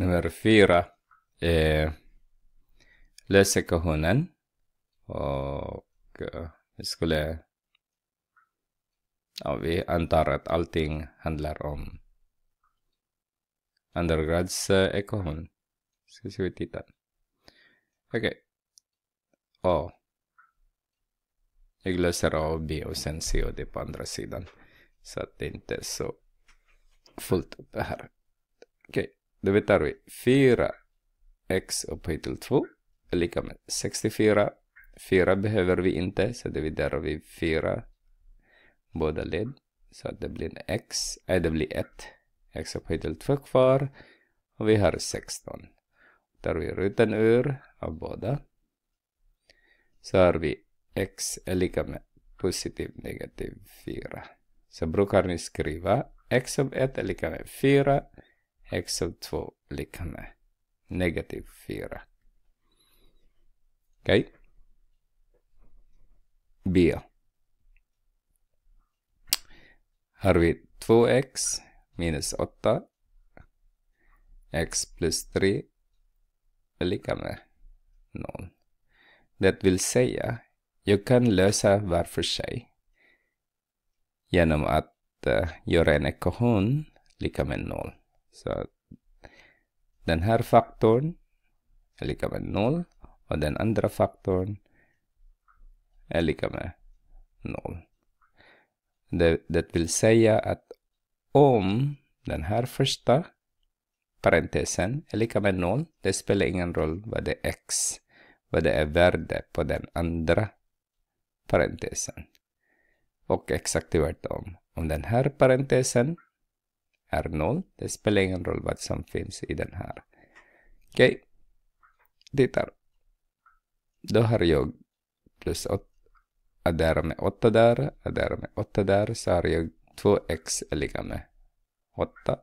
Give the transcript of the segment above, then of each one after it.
Nummer fyra är lösekohonen. Och eh, vi skulle... Ja, vi antar att allting handlar om undergrads Ska se vi titta? Okej. Okay. A. Jag löser A och B och sen C och D på andra sidan. Så att det inte är så fullt upp här. Okej. Okay. Då tar vi 4x upphöjt till 2 är lika med 64. 4 behöver vi inte, så dividerar vi 4 båda led. Så att det blir x, nej äh, det blir 1. x upphöjt till 2 kvar. Och vi har 16. Tar vi rutan ur av båda. Så har vi x är lika med positiv negativ 4. Så brukar ni skriva x sub 1 är lika med 4 x av 2 lika med negativ 4. Okej? Okay? B. Har vi 2x minus 8 x plus 3 är lika med 0. Det vill säga, jag kan lösa var för sig genom att uh, göra en ekvation lika med 0. Så den här faktorn är lika med noll och den andra faktorn är lika med noll. Det, det vill säga att om den här första parentesen är lika med noll, det spelar ingen roll vad det är x, vad det är värde på den andra parentesen. Och exakt tvärtom. Om den här parentesen är 0. Det spelar ingen roll vad som finns i den här. Okej. Okay. Tittar. Då har jag plus 8. Addera med 8 där. Addera med 8 där. Så har jag 2x är lika med 8.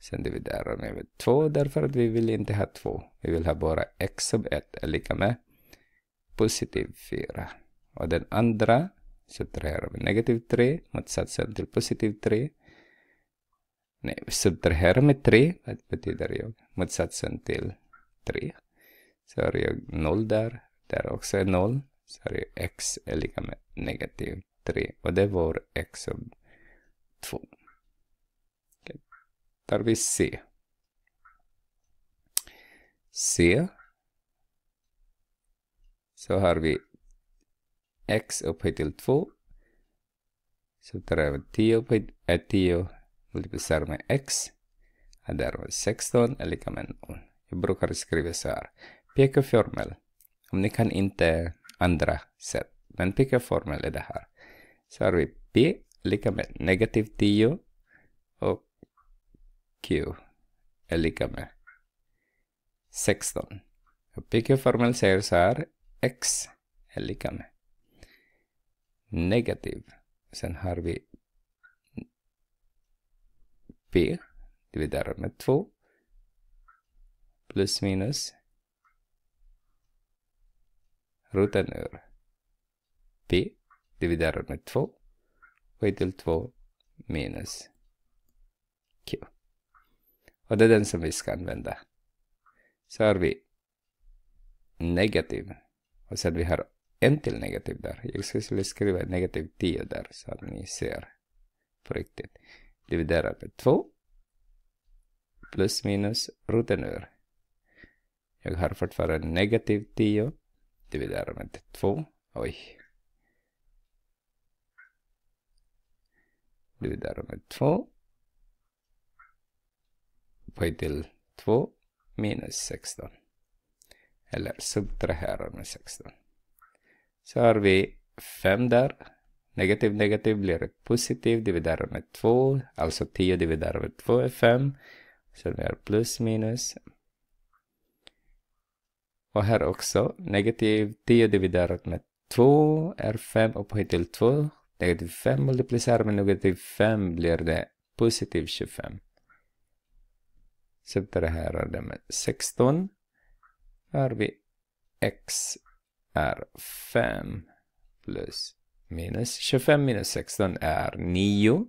Sen dividerar vi med 2 därför att vi vill inte ha 2. Vi vill ha bara x sub 1 är lika med positiv 4. Och den andra subtraherar vi negativ 3, motsatsen till positiv 3. Nej, subtrahera med 3, det betyder jag motsatsen till 3. Så har jag 0 där, där också är 0. Så har jag x är e lika med negativ 3 och det var x sub 2. Okay. Tar vi c. c. Så har vi x upphöjt till 2. Så tar Subtraherar 10 upphöjt är 10 multiplicerar med x är därmed 16 är lika med 0. Jag e brukar skriva så här. PK-formel. Om ni kan inte andra sätt. Men PK-formel är e det här. Så har vi P lika med negativ 10 och Q är e lika med 16. Pk-formel säger så här, x är lika med negativ. Sen har vi b dividerat med 2 plus minus roten ur b dividerat med 2 och till 2 minus q. Och det är den som vi ska använda. Så har vi negativ och sen vi har en till negativ där. Jag skulle skriva negativ 10 där så att ni ser på riktigt dividerat med 2 plus minus roten ur. Jag har fortfarande negativ 10 dividerat med 2. Oj. Dividerat med 2. Upphöjt till 2 minus 16. Eller subtraherar med 16. Så har vi 5 där Negativ negativ blir ett positiv dividerat med 2. Alltså 10 dividerat med 2 är 5. Så vi har plus minus. Och här också. Negativ 10 dividerat med 2 är 5 upphöjt till 2. Negativ 5 multiplicerat med negativ 5 blir det positiv 25. Subtraherar det med 16. Här har vi x är 5 plus minus 25 minus 16 är 9.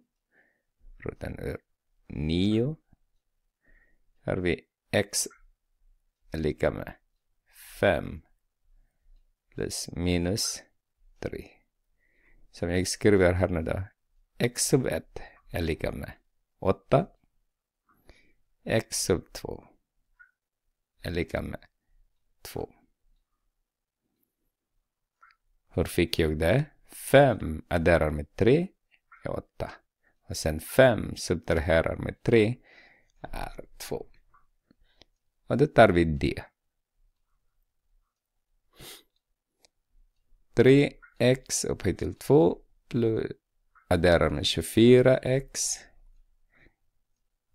Rutan är 9. Här har vi x är lika med 5 plus minus 3. Som jag skriver här nu då. x sub 1 är lika med 8. x sub 2 är lika med 2. Hur fick jag det? 5 adderar med 3 är 8. Och sen 5 subtraherar med 3 är 2. Och då tar vi D. 3x upphöjt till 2 plus adderar med 24x.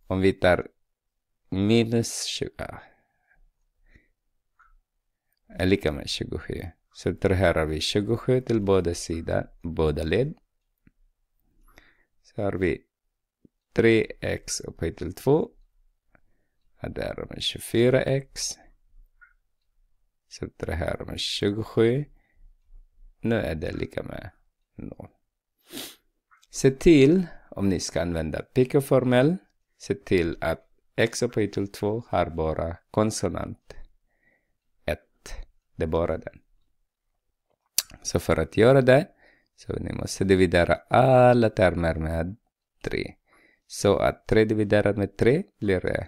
Om vi tar minus 20 är lika med 27. Så där här har vi 27 till båda sidor, båda led. Så har vi 3x upphöjt till 2. Och där har vi 24x. Så det här har man 27. Nu är det lika med 0. Se till, om ni ska använda pickoformel, se till att x upphöjt till 2 har bara konsonant 1. Det är bara den. Så för att göra det så ni måste dividera alla termer med 3. Så att 3 dividerat med 3 blir eh,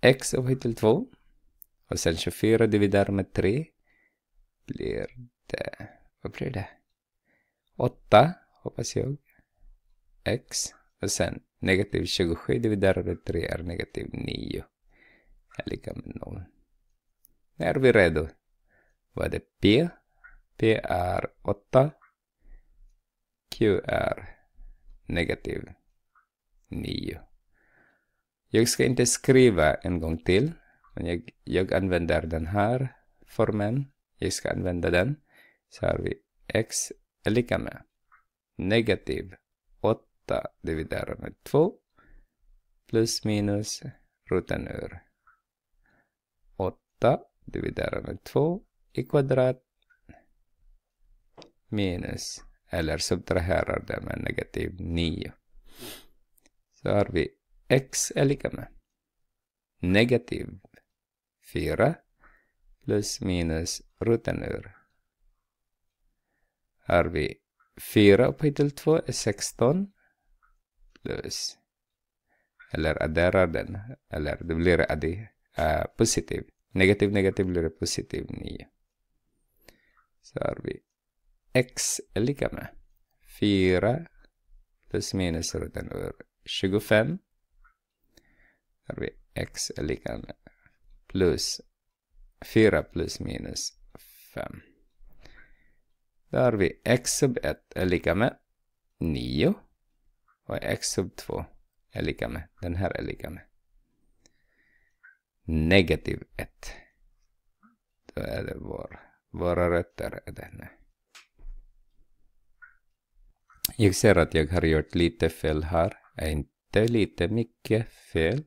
x upphöjt till 2. Och sen 24 dividerat med 3 blir det... Vad blir det? 8, hoppas jag. x. Och sen negativ 27 dividerat med 3 är negativ 9. Är lika med 0. Är vi redo? Vad är det P? P är 8. Q är negativ 9. Jag ska inte skriva en gång till. Men jag, jag använder den här formen. Jag ska använda den. Så har vi x är lika med negativ 8 dividerat med 2 plus minus roten ur 8 dividerat med 2 i kvadrat minus, eller subtraherar det med negativ 9. Så har vi x är lika med negativ 4 plus minus roten ur. Har vi 4 upphöjt till 2 är 16 plus eller adderar den eller det blir addi, uh, positiv. Negativ negativ blir positiv 9 så har vi x är lika med 4 plus minus roten över 25. Där har vi x är lika med plus 4 plus minus 5. Då har vi x sub 1 är lika med 9 och x sub 2 är lika med, den här är lika med negativ 1. Då är det vår våra rötter är denna. Jag ser att jag har gjort lite fel här. Inte lite mycket fel.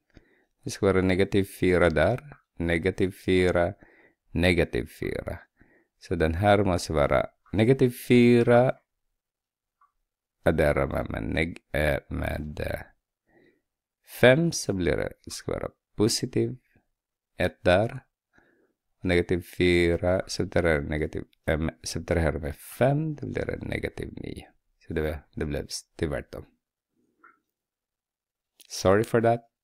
Det ska vara negativ 4 där. Negativ 4. Negativ 4. Så den här måste vara negativ 4. Addera med, eh, med, äh, så blir det, det ska vara positiv 1 där negativ 4, subtraherar negativ m, subtraherar med 5, det blir negativ 9. Så det, det blev tvärtom. Sorry for that.